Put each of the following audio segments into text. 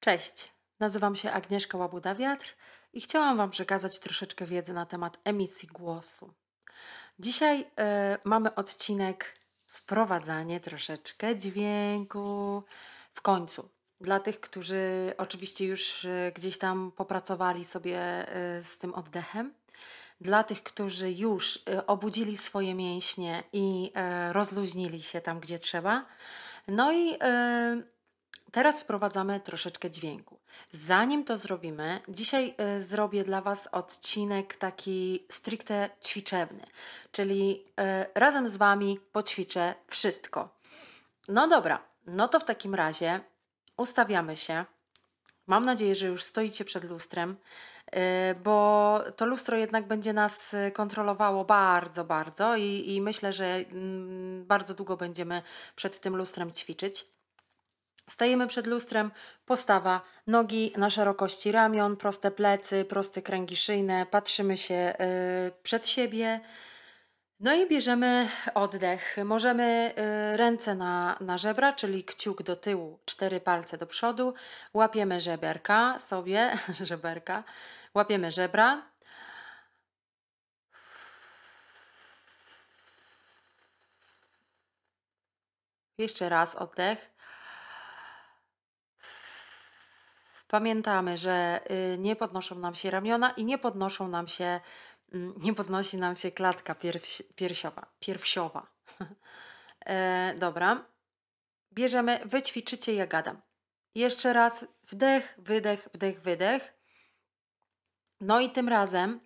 Cześć, nazywam się Agnieszka Łabudawiatr wiatr i chciałam Wam przekazać troszeczkę wiedzy na temat emisji głosu. Dzisiaj y, mamy odcinek wprowadzanie troszeczkę dźwięku w końcu. Dla tych, którzy oczywiście już e, gdzieś tam popracowali sobie e, z tym oddechem, dla tych, którzy już y, obudzili swoje mięśnie i y, rozluźnili się tam, gdzie trzeba. No i y, teraz wprowadzamy troszeczkę dźwięku. Zanim to zrobimy, dzisiaj zrobię dla Was odcinek taki stricte ćwiczebny, czyli razem z Wami poćwiczę wszystko. No dobra, no to w takim razie ustawiamy się. Mam nadzieję, że już stoicie przed lustrem. E, bo to lustro jednak będzie nas y, kontrolowało bardzo, bardzo i, i myślę, że mm, bardzo długo będziemy przed tym lustrem ćwiczyć. Stajemy przed lustrem, postawa, nogi na szerokości ramion, proste plecy, proste kręgi szyjne, patrzymy się y, przed siebie. No i bierzemy oddech. Możemy y, ręce na, na żebra, czyli kciuk do tyłu, cztery palce do przodu. Łapiemy żeberka sobie, żeberka Łapiemy żebra. Jeszcze raz oddech. Pamiętamy, że y, nie podnoszą nam się ramiona i nie podnoszą nam się, mm, nie podnosi nam się klatka piersiowa. piersiowa. e, dobra. Bierzemy, wyćwiczycie, ja gadam. Jeszcze raz wdech, wydech, wdech, wydech. No i tym razem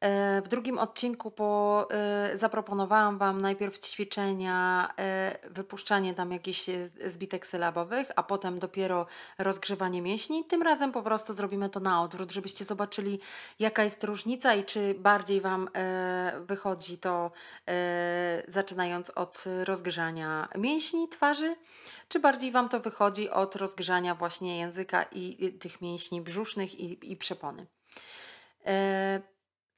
e, w drugim odcinku po, e, zaproponowałam Wam najpierw ćwiczenia, e, wypuszczanie tam jakichś zbitek sylabowych, a potem dopiero rozgrzewanie mięśni. Tym razem po prostu zrobimy to na odwrót, żebyście zobaczyli, jaka jest różnica i czy bardziej Wam wychodzi to zaczynając od rozgrzania mięśni twarzy, czy bardziej Wam to wychodzi od rozgrzania właśnie języka i tych mięśni brzusznych i, i przepony. E,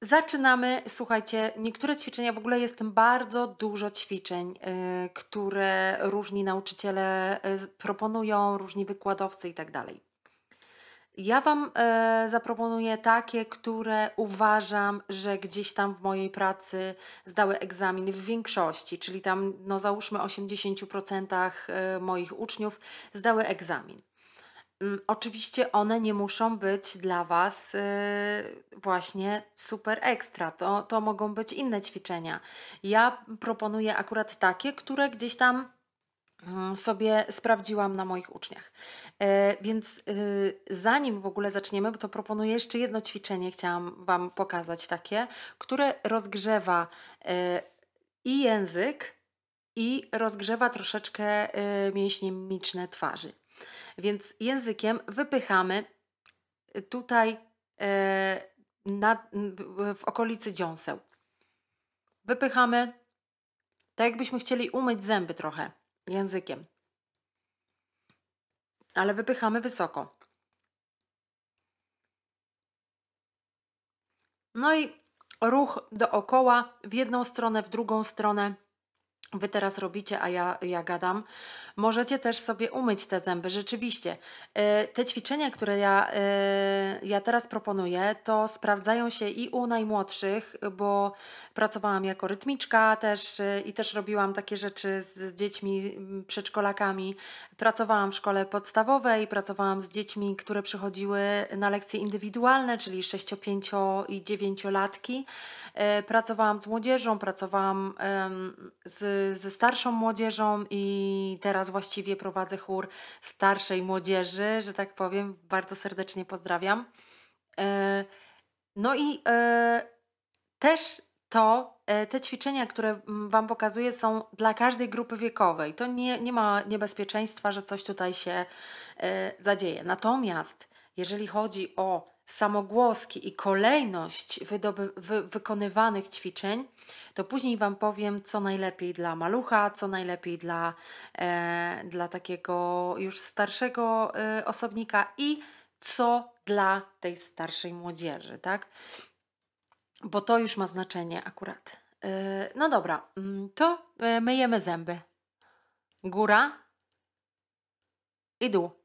zaczynamy, słuchajcie, niektóre ćwiczenia, w ogóle jest bardzo dużo ćwiczeń, e, które różni nauczyciele e, proponują, różni wykładowcy itd. Tak ja Wam zaproponuję takie, które uważam, że gdzieś tam w mojej pracy zdały egzamin w większości, czyli tam no załóżmy 80% moich uczniów zdały egzamin. Mm, oczywiście one nie muszą być dla Was y, właśnie super ekstra. To, to mogą być inne ćwiczenia. Ja proponuję akurat takie, które gdzieś tam mm, sobie sprawdziłam na moich uczniach. E, więc y, zanim w ogóle zaczniemy, to proponuję jeszcze jedno ćwiczenie, chciałam Wam pokazać takie, które rozgrzewa e, i język, i rozgrzewa troszeczkę y, mięśnie miczne twarzy. Więc językiem wypychamy tutaj e, na, w okolicy dziąseł. Wypychamy, tak jakbyśmy chcieli umyć zęby trochę językiem. Ale wypychamy wysoko. No i ruch dookoła, w jedną stronę, w drugą stronę. Wy teraz robicie, a ja, ja gadam. Możecie też sobie umyć te zęby, rzeczywiście. E, te ćwiczenia, które ja, e, ja teraz proponuję, to sprawdzają się i u najmłodszych, bo pracowałam jako rytmiczka też e, i też robiłam takie rzeczy z dziećmi, mm, przedszkolakami. Pracowałam w szkole podstawowej, pracowałam z dziećmi, które przychodziły na lekcje indywidualne, czyli 6, 5 i 9-latki. Pracowałam z młodzieżą, pracowałam z ze starszą młodzieżą i teraz właściwie prowadzę chór starszej młodzieży, że tak powiem. Bardzo serdecznie pozdrawiam. E, no i e, też to, e, te ćwiczenia, które mm, Wam pokazuję, są dla każdej grupy wiekowej. To nie, nie ma niebezpieczeństwa, że coś tutaj się zadzieje. Natomiast jeżeli chodzi o samogłoski i kolejność wydoby, wy, wykonywanych ćwiczeń, to później Wam powiem, co najlepiej dla malucha, co najlepiej dla, e, dla takiego już starszego e, osobnika i co dla tej starszej młodzieży, tak? Bo to już ma znaczenie akurat. E, no dobra, mm, to e, myjemy zęby. Góra i dół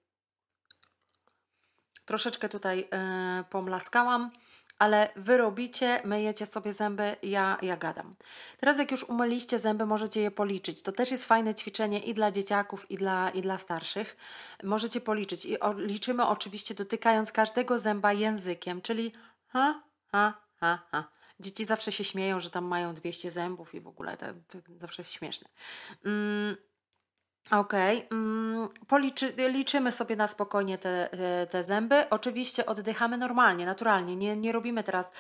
troszeczkę tutaj e, pomlaskałam, ale wy robicie, myjecie sobie zęby, ja, ja gadam. Teraz jak już umyliście zęby, możecie je policzyć. To też jest fajne ćwiczenie i dla dzieciaków, i dla, i dla starszych. Możecie policzyć i o, liczymy oczywiście dotykając każdego zęba językiem, czyli ha, ha, ha, ha. Dzieci zawsze się śmieją, że tam mają 200 zębów i w ogóle to, to zawsze jest śmieszne. Mm, Okej, mm, liczymy sobie na spokojnie te, te, te zęby. Oczywiście oddychamy normalnie, naturalnie. Nie, nie robimy teraz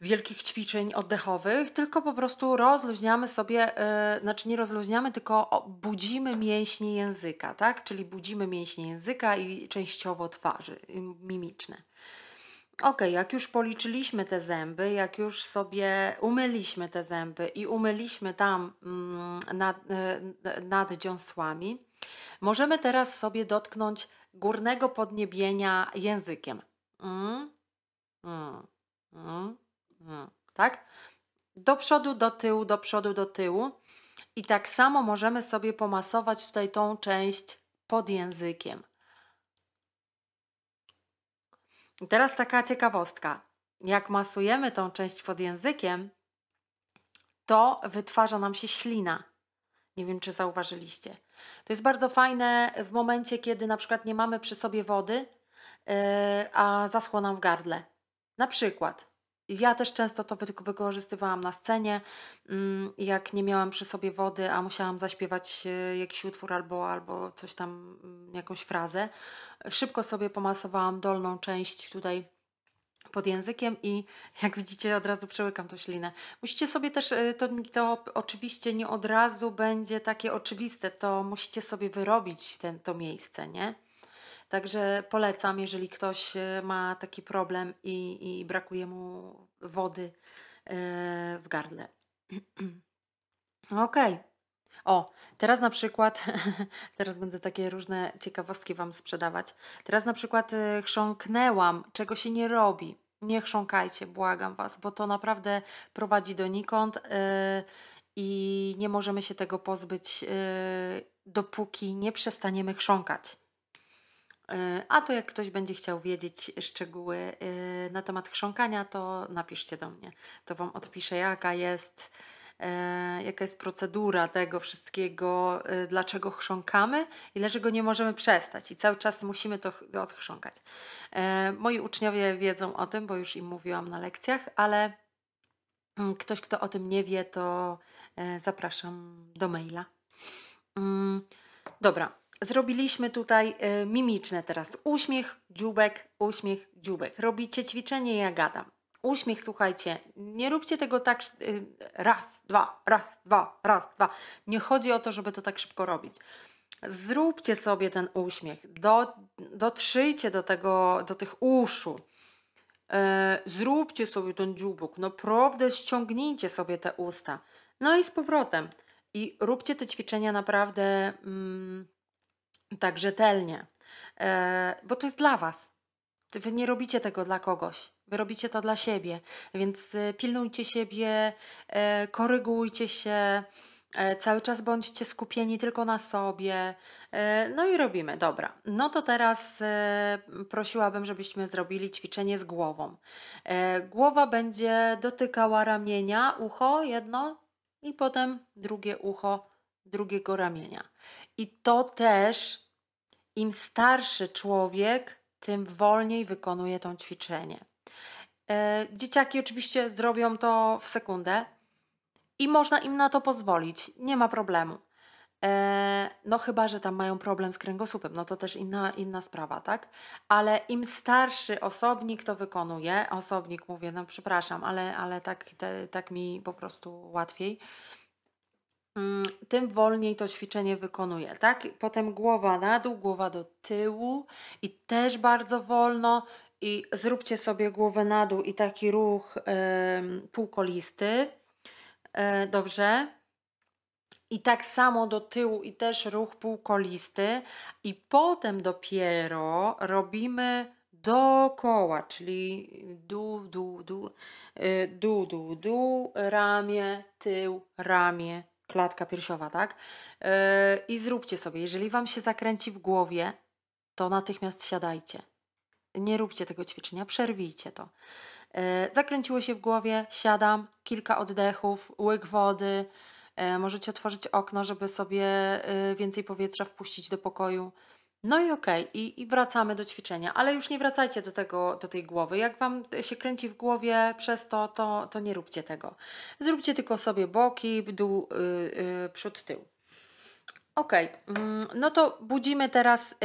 wielkich ćwiczeń oddechowych, tylko po prostu rozluźniamy sobie, yy, znaczy nie rozluźniamy, tylko budzimy mięśnie języka, tak? Czyli budzimy mięśnie języka i częściowo twarzy y, mimiczne. Ok, jak już policzyliśmy te zęby, jak już sobie umyliśmy te zęby i umyliśmy tam mm, nad, e, nad dziąsłami, możemy teraz sobie dotknąć górnego podniebienia językiem. Mm mm, mm, mm, tak? Do przodu, do tyłu, do przodu, do tyłu. I tak samo możemy sobie pomasować tutaj tą część pod językiem. Teraz taka ciekawostka. Jak masujemy tą część pod językiem, to wytwarza nam się ślina. Nie wiem, czy zauważyliście. To jest bardzo fajne w momencie, kiedy na przykład nie mamy przy sobie wody, y, a zaschło nam w gardle. Na przykład ja też często to wykorzystywałam na scenie, mm, jak nie miałam przy sobie wody, a musiałam zaśpiewać e, jakiś utwór albo, albo coś tam, mm, jakąś frazę. Szybko sobie pomasowałam dolną część tutaj pod językiem i jak widzicie od razu przełykam tą ślinę. Musicie sobie też, e, to, to oczywiście nie od razu będzie takie oczywiste, to musicie sobie wyrobić ten, to miejsce, nie? Także polecam, jeżeli ktoś e, ma taki problem i, i brakuje mu wody e, w gardle. Okej. Okay. O, teraz na przykład, teraz będę takie różne ciekawostki Wam sprzedawać. Teraz na przykład e, chrząknęłam, czego się nie robi. Nie chrząkajcie, błagam Was, bo to naprawdę prowadzi donikąd i nie możemy się tego pozbyć, dopóki nie przestaniemy chrząkać. E, a to jak ktoś będzie chciał wiedzieć szczegóły e, na temat chrząkania, to napiszcie do mnie. To Wam odpiszę, jaka jest, e, jaka jest procedura tego wszystkiego, dlaczego chrząkamy i dlaczego nie możemy przestać i cały czas musimy to odchrząkać. Moi uczniowie wiedzą o tym, bo już im mówiłam na lekcjach, ale mm, ktoś, kto o tym nie wie, to zapraszam do maila. Mm, dobra, Zrobiliśmy tutaj y, mimiczne teraz. Uśmiech, dziubek, uśmiech, dziubek. Robicie ćwiczenie, ja gadam. Uśmiech, słuchajcie, nie róbcie tego tak y, raz, dwa, raz, dwa, raz, dwa. Nie chodzi o to, żeby to tak szybko robić. Zróbcie sobie ten uśmiech, do, dotrzyjcie do, tego, do tych uszu. Y, zróbcie sobie ten dziubek, naprawdę ściągnijcie sobie te usta. No i z powrotem. I róbcie te ćwiczenia naprawdę. Mm, tak rzetelnie, e, bo to jest dla Was. Wy nie robicie tego dla kogoś, wy robicie to dla siebie, więc y, pilnujcie siebie, e, korygujcie się, e, cały czas bądźcie skupieni tylko na sobie. No i robimy, dobra. No to teraz prosiłabym, żebyśmy zrobili ćwiczenie z głową. Głowa będzie dotykała ramienia, ucho jedno i potem drugie ucho drugiego ramienia. I to też im starszy człowiek, tym wolniej wykonuje to ćwiczenie. E, dzieciaki oczywiście zrobią to w sekundę i można im na to pozwolić, nie ma problemu. E, no chyba, że tam mają problem z kręgosłupem, no to też inna, inna sprawa, tak? Ale im starszy osobnik to wykonuje, osobnik mówię, no przepraszam, ale, ale tak, te, tak mi po prostu łatwiej Mm, tym wolniej to ćwiczenie wykonuję, tak? Potem głowa na dół, głowa do tyłu i też bardzo wolno i zróbcie sobie głowę na dół i taki ruch yy, półkolisty. E, dobrze? I tak samo do tyłu i też ruch półkolisty i potem dopiero robimy dookoła, czyli du du du du du du ramię, tył, ramię, klatka piersiowa, tak? Yy, I zróbcie sobie, jeżeli Wam się zakręci w głowie, to natychmiast siadajcie. Nie róbcie tego ćwiczenia, przerwijcie to. Yy, zakręciło się w głowie, siadam, kilka oddechów, łyk wody. Yy, możecie otworzyć okno, żeby sobie więcej powietrza wpuścić do pokoju. No i okej, i, i wracamy do ćwiczenia, ale już nie wracajcie do, tego, do tej głowy. Jak wam się kręci w głowie przez to, to, to nie róbcie tego. Zróbcie tylko sobie boki, dół, yy, yy, przód, tył. Ok, mm, no to budzimy teraz y,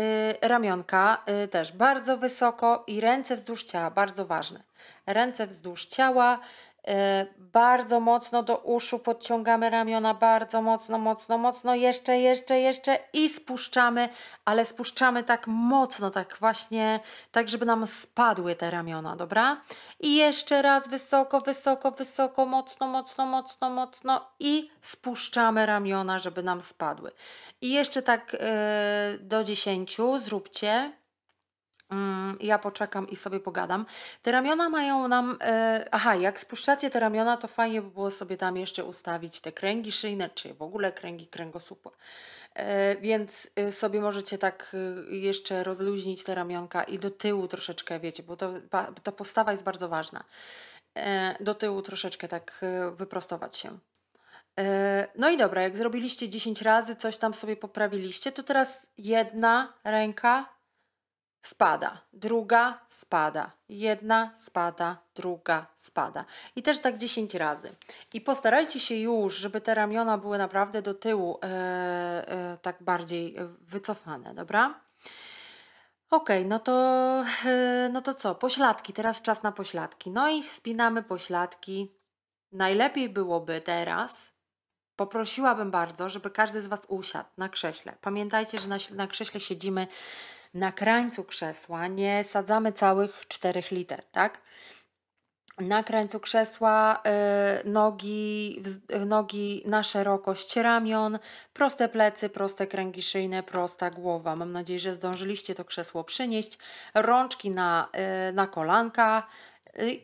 ramionka y, też bardzo wysoko i ręce wzdłuż ciała, bardzo ważne. Ręce wzdłuż ciała, E, bardzo mocno do uszu podciągamy ramiona, bardzo mocno, mocno, mocno, jeszcze, jeszcze, jeszcze i spuszczamy, ale spuszczamy tak mocno, tak właśnie, tak żeby nam spadły te ramiona, dobra? I jeszcze raz wysoko, wysoko, wysoko, mocno, mocno, mocno, mocno i spuszczamy ramiona, żeby nam spadły. I jeszcze tak yy, do 10 zróbcie. Mm, ja poczekam i sobie pogadam. Te ramiona mają nam. E, aha, jak spuszczacie te ramiona, to fajnie by było sobie tam jeszcze ustawić te kręgi szyjne, czy w ogóle kręgi kręgosłupa. E, więc e, sobie możecie tak jeszcze rozluźnić te ramionka i do tyłu troszeczkę, wiecie, bo to, ta postawa jest bardzo ważna. do tyłu troszeczkę tak wyprostować się. No i dobra, jak zrobiliście 10 razy, coś tam sobie poprawiliście, to teraz jedna ręka spada, druga spada, jedna spada, druga spada. I też tak 10 razy. I postarajcie się już, żeby te ramiona były naprawdę do tyłu, e, e, tak bardziej e, wycofane, dobra? Ok, no to, e, no to co? Pośladki, teraz czas na pośladki. No i spinamy pośladki. Najlepiej byłoby teraz, poprosiłabym bardzo, żeby każdy z Was usiadł na krześle. Pamiętajcie, że na, na krześle siedzimy na krańcu krzesła, nie sadzamy całych czterech liter, tak? Na krańcu krzesła y, nogi, y, nogi na szerokość ramion, proste plecy, proste kręgi szyjne, prosta głowa. Mam nadzieję, że zdążyliście to krzesło przynieść. Rączki na, y, na kolanka,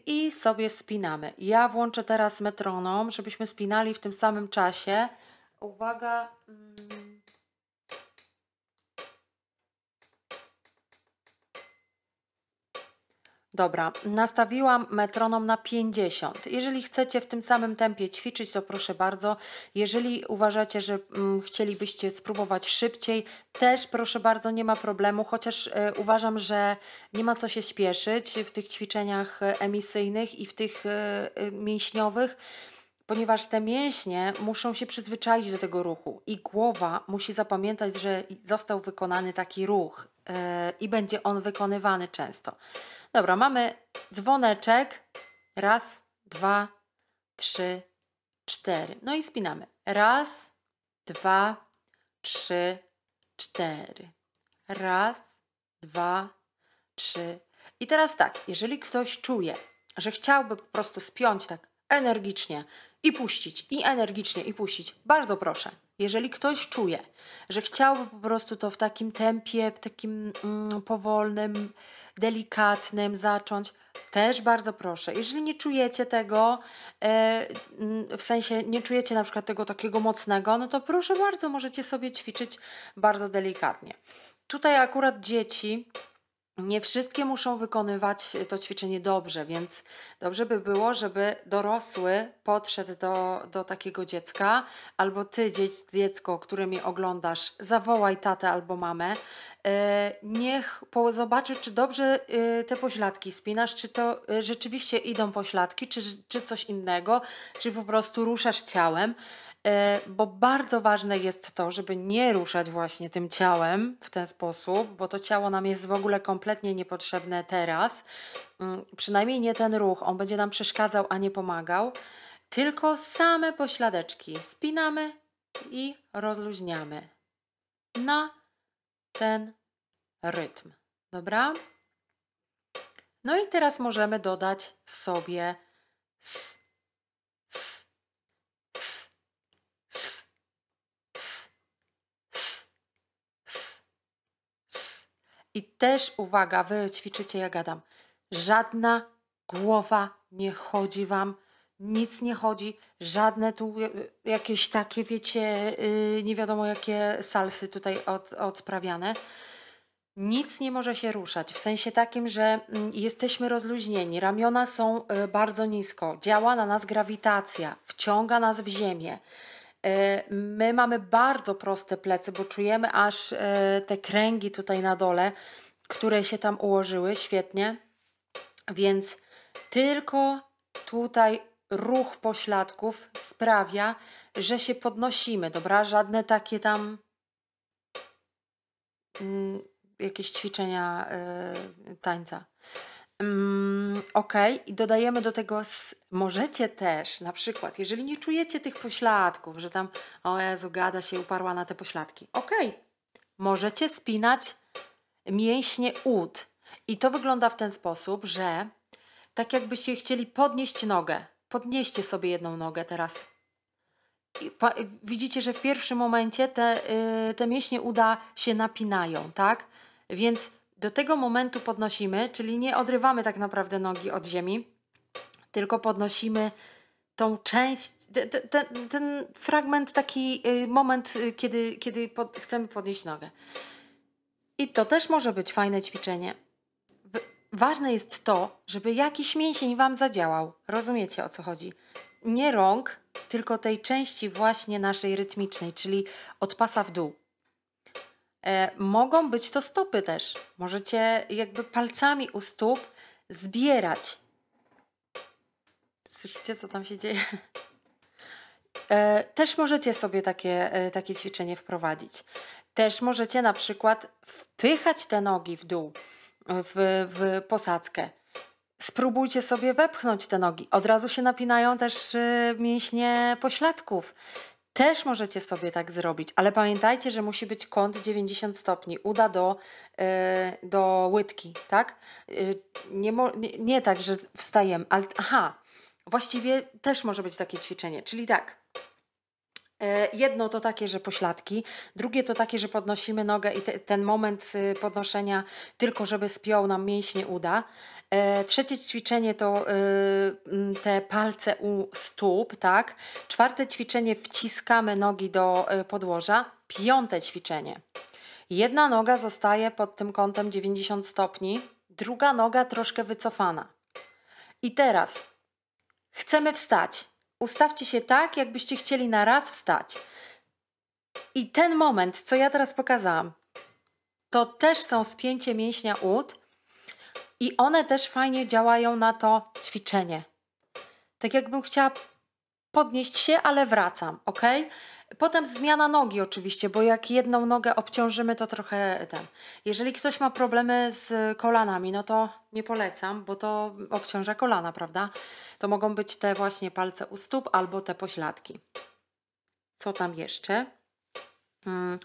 i sobie spinamy. Ja włączę teraz metronom, żebyśmy spinali w tym samym czasie. Uwaga, mm. Dobra, nastawiłam metronom na 50. Jeżeli chcecie w tym samym tempie ćwiczyć, to proszę bardzo. Jeżeli uważacie, że mm, chcielibyście spróbować szybciej, też proszę bardzo, nie ma problemu, chociaż y, uważam, że nie ma co się śpieszyć w tych ćwiczeniach e, emisyjnych i w tych y, y, mięśniowych ponieważ te mięśnie muszą się przyzwyczaić do tego ruchu i głowa musi zapamiętać, że został wykonany taki ruch yy, i będzie on wykonywany często. Dobra, mamy dzwoneczek. Raz, dwa, trzy, cztery. No i spinamy. Raz, dwa, trzy, cztery. Raz, dwa, trzy. I teraz tak, jeżeli ktoś czuje, że chciałby po prostu spiąć tak energicznie i puścić, i energicznie i puścić, bardzo proszę. Jeżeli ktoś czuje, że chciałby po prostu to w takim tempie, w takim mm, powolnym, delikatnym zacząć, też bardzo proszę. Jeżeli nie czujecie tego, e, mm, w sensie nie czujecie na przykład tego takiego mocnego, no to proszę bardzo, możecie sobie ćwiczyć bardzo delikatnie. Tutaj akurat dzieci nie wszystkie muszą wykonywać to ćwiczenie dobrze, więc dobrze by było, żeby dorosły podszedł do, do takiego dziecka, albo ty, dziecko, które mnie oglądasz, zawołaj tatę albo mamę. E, niech zobaczy, czy dobrze y, te pośladki spinasz, czy to y, rzeczywiście idą pośladki, czy, czy coś innego, czy po prostu ruszasz ciałem. E, bo bardzo ważne jest to, żeby nie ruszać właśnie tym ciałem w ten sposób, bo to ciało nam jest w ogóle kompletnie niepotrzebne teraz. Mm, przynajmniej nie ten ruch, on będzie nam przeszkadzał, a nie pomagał. Tylko same pośladeczki spinamy i rozluźniamy na ten rytm. Dobra? No i teraz możemy dodać sobie też uwaga, wy ćwiczycie, ja gadam. Żadna głowa nie chodzi wam, nic nie chodzi, żadne tu y, y, jakieś takie, wiecie, yy, nie wiadomo jakie salsy tutaj od, odsprawiane. Nic nie może się ruszać, w sensie takim, że mm, jesteśmy rozluźnieni, ramiona są y, bardzo nisko, działa na nas grawitacja, wciąga nas w ziemię. My mamy bardzo proste plecy, bo czujemy aż te kręgi tutaj na dole, które się tam ułożyły świetnie. Więc tylko tutaj ruch pośladków sprawia, że się podnosimy, dobra? Żadne takie tam mm, jakieś ćwiczenia yy, tańca. Mm, ok, i dodajemy do tego, s- możecie też na przykład, jeżeli nie czujecie tych pośladków, że tam, o Jezu, gada się, uparła na te pośladki. Ok, możecie spinać mięśnie ud. I to wygląda w ten sposób, że tak jakbyście chcieli podnieść nogę. Podnieście sobie jedną nogę teraz. widzicie, że w pierwszym momencie te, yy, te mięśnie uda się napinają, tak? Więc do tego momentu podnosimy, czyli nie odrywamy tak naprawdę nogi od ziemi, tylko podnosimy tą część, te, te, ten fragment, taki y, moment, y, kiedy, kiedy pod, chcemy podnieść nogę. I to też może być fajne ćwiczenie. Ważne jest to, żeby jakiś mięsień Wam zadziałał. Rozumiecie o co chodzi? Nie rąk, tylko tej części właśnie naszej rytmicznej, czyli od pasa w dół. E, mogą być to stopy też. Możecie jakby palcami u stóp zbierać. Słyszycie, co tam się dzieje? E, też możecie sobie takie, e, takie ćwiczenie wprowadzić. Też możecie na przykład wpychać te nogi w dół, w, w posadzkę. Spróbujcie sobie wepchnąć te nogi. Od razu się napinają też y, mięśnie pośladków. Też możecie sobie tak zrobić, ale pamiętajcie, że musi być kąt 90 stopni, uda do, yy, do łydki, tak? Yy, nie, mo, nie, nie, tak, że wstajemy, ale aha, właściwie też może być takie ćwiczenie, czyli tak, E, jedno to takie, że pośladki, drugie to takie, że podnosimy nogę i te, ten moment y, podnoszenia tylko, żeby spiął nam mięśnie uda. E, trzecie ćwiczenie to y, te palce u stóp, tak? Czwarte ćwiczenie wciskamy nogi do y, podłoża. Piąte ćwiczenie. Jedna noga zostaje pod tym kątem 90 stopni, druga noga troszkę wycofana. I teraz chcemy wstać. Ustawcie się tak, jakbyście chcieli na raz wstać. I ten moment, co ja teraz pokazałam, to też są spięcie mięśnia ud i one też fajnie działają na to ćwiczenie. Tak jakbym chciała podnieść się, ale wracam, ok? Potem zmiana nogi oczywiście, bo jak jedną nogę obciążymy, to trochę ten. Jeżeli ktoś ma problemy z kolanami, no to nie polecam, bo to obciąża kolana, prawda? To mogą być te właśnie palce u stóp albo te pośladki. Co tam jeszcze? Hmm.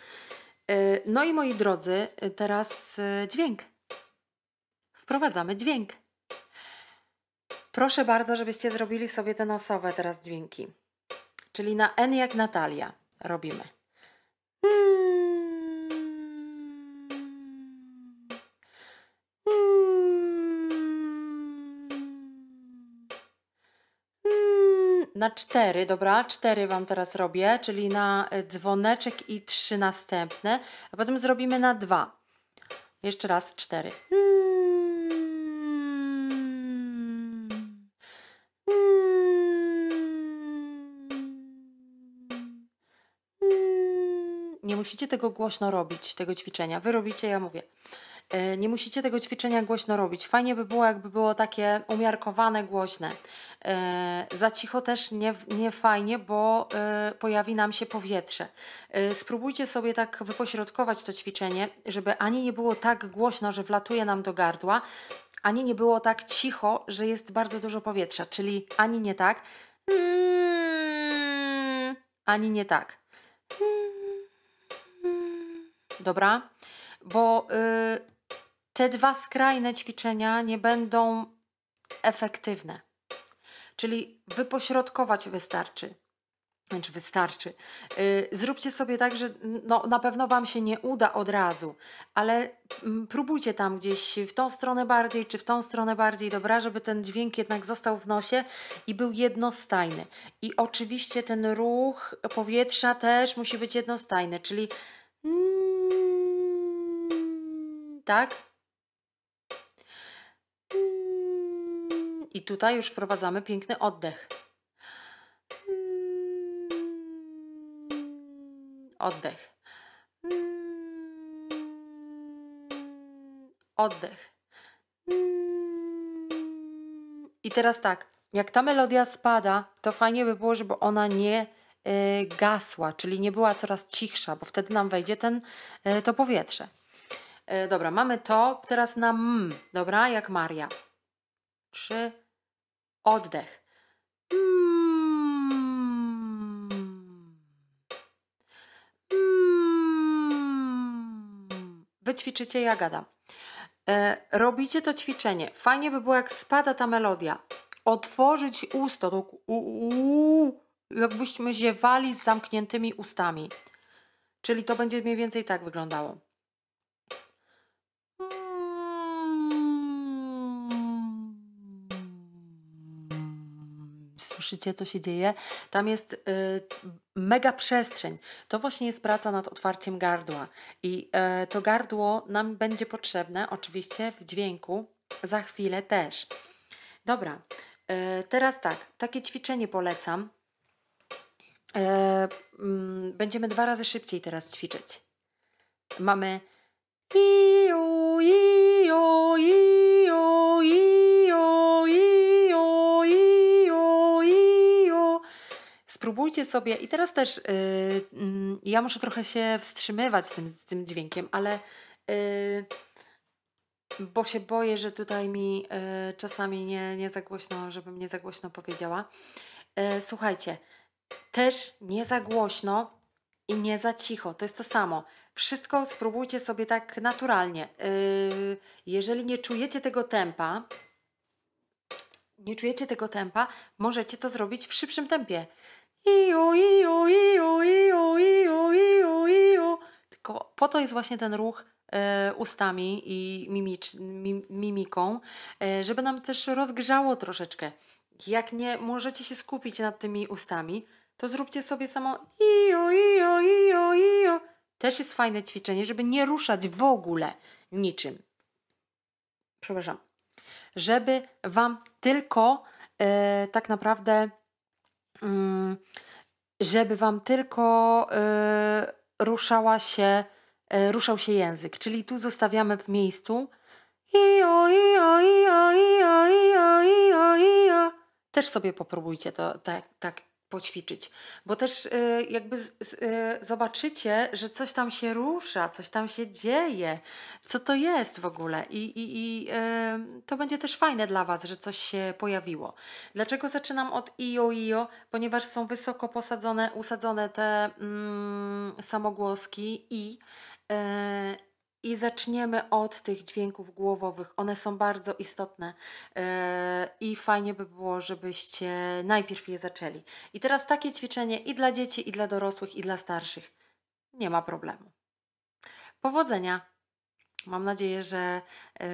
Y, no i moi drodzy, y, teraz y, dźwięk. Wprowadzamy dźwięk. Proszę bardzo, żebyście zrobili sobie te nosowe teraz dźwięki. Czyli na N jak Natalia robimy. Na cztery, dobra, cztery Wam teraz robię, czyli na dzwoneczek i trzy następne, a potem zrobimy na dwa. Jeszcze raz cztery. nie musicie tego głośno robić, tego ćwiczenia. Wy robicie, ja mówię. E, nie musicie tego ćwiczenia głośno robić. Fajnie by było, jakby było takie umiarkowane, głośne. E, za cicho też nie, nie fajnie, bo e, pojawi nam się powietrze. Spróbujcie sobie tak wypośrodkować to ćwiczenie, żeby ani nie było tak głośno, że wlatuje nam do gardła, ani nie było tak cicho, że jest bardzo dużo powietrza, czyli ani nie tak, mm, ani nie tak. Mm dobra? Bo y, te dwa skrajne ćwiczenia nie będą efektywne. Czyli wypośrodkować wystarczy. Znaczy wystarczy. Y, zróbcie sobie tak, że no, na pewno Wam się nie uda od razu, ale mm, próbujcie tam gdzieś w tą stronę bardziej, czy w tą stronę bardziej, dobra, żeby ten dźwięk jednak został w nosie i był jednostajny. I oczywiście ten ruch powietrza też musi być jednostajny, czyli mm, tak? Mm, I tutaj już wprowadzamy piękny oddech. Mm, oddech. Mm, oddech. I teraz tak, jak ta melodia spada, to fajnie by było, żeby ona nie y, gasła, czyli nie była coraz cichsza, bo wtedy nam wejdzie ten, y, to powietrze. E, dobra, mamy to. Teraz na m. Dobra, jak Maria. Trzy. Oddech. Wyćwiczycie, ja gadam. E, robicie to ćwiczenie. Fajnie by było, jak spada ta melodia. Otworzyć usta, to jakbyśmy ziewali z zamkniętymi ustami. Czyli to będzie mniej więcej tak wyglądało. słyszycie, co się dzieje. Tam jest y, mega przestrzeń. To właśnie jest praca nad otwarciem gardła. I y, to gardło nam będzie potrzebne, oczywiście w dźwięku, za chwilę też. Dobra, y, teraz tak, takie ćwiczenie polecam. E, mm, będziemy dwa razy szybciej teraz ćwiczyć. Mamy i o i o i spróbujcie sobie, i teraz też yy, ja muszę trochę się wstrzymywać z tym, z tym dźwiękiem, ale yy, bo się boję, że tutaj mi y, czasami nie, nie za głośno, żebym nie za głośno powiedziała. Y, słuchajcie, też nie za głośno i nie za cicho, to jest to samo. Wszystko spróbujcie sobie tak naturalnie. Y, jeżeli nie czujecie tego tempa, nie czujecie tego tempa, możecie to zrobić w szybszym tempie iu, iu, iu, iu, iu, iu, iu. Tylko po to jest właśnie ten ruch e, ustami i mimicz, mimiką, e, żeby nam też rozgrzało troszeczkę. Jak nie możecie się skupić nad tymi ustami, to zróbcie sobie samo iu, iu, iu, iu. Też jest fajne ćwiczenie, żeby nie ruszać w ogóle niczym. Przepraszam. Żeby Wam tylko e, tak naprawdę Mm, żeby Wam tylko y, ruszała się, y, ruszał się język. Czyli tu zostawiamy w miejscu. Też sobie popróbujcie to tak, tak poćwiczyć, bo też y, jakby y, zobaczycie, że coś tam się rusza, coś tam się dzieje, co to jest w ogóle i, i, i y, to będzie też fajne dla Was, że coś się pojawiło. Dlaczego zaczynam od IO IO? Ponieważ są wysoko posadzone, usadzone te mm, samogłoski i i zaczniemy od tych dźwięków głowowych. One są bardzo istotne yy, i fajnie by było, żebyście najpierw je zaczęli. I teraz takie ćwiczenie i dla dzieci, i dla dorosłych, i dla starszych. Nie ma problemu. Powodzenia. Mam nadzieję, że yy,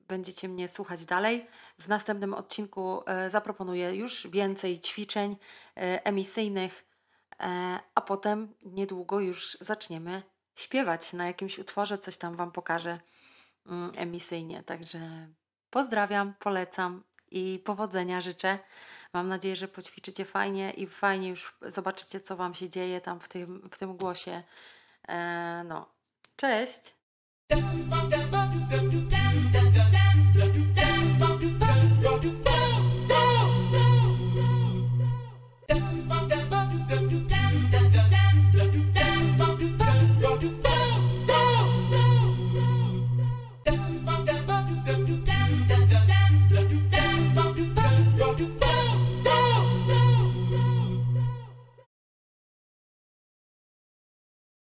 będziecie mnie słuchać dalej. W następnym odcinku yy, zaproponuję już więcej ćwiczeń emisyjnych, a potem niedługo już zaczniemy śpiewać na jakimś utworze, coś tam Wam pokażę mm, emisyjnie. Także pozdrawiam, polecam i powodzenia życzę. Mam nadzieję, że poćwiczycie fajnie i fajnie już zobaczycie, co Wam się dzieje tam w tym, w tym głosie. Eee, no, cześć!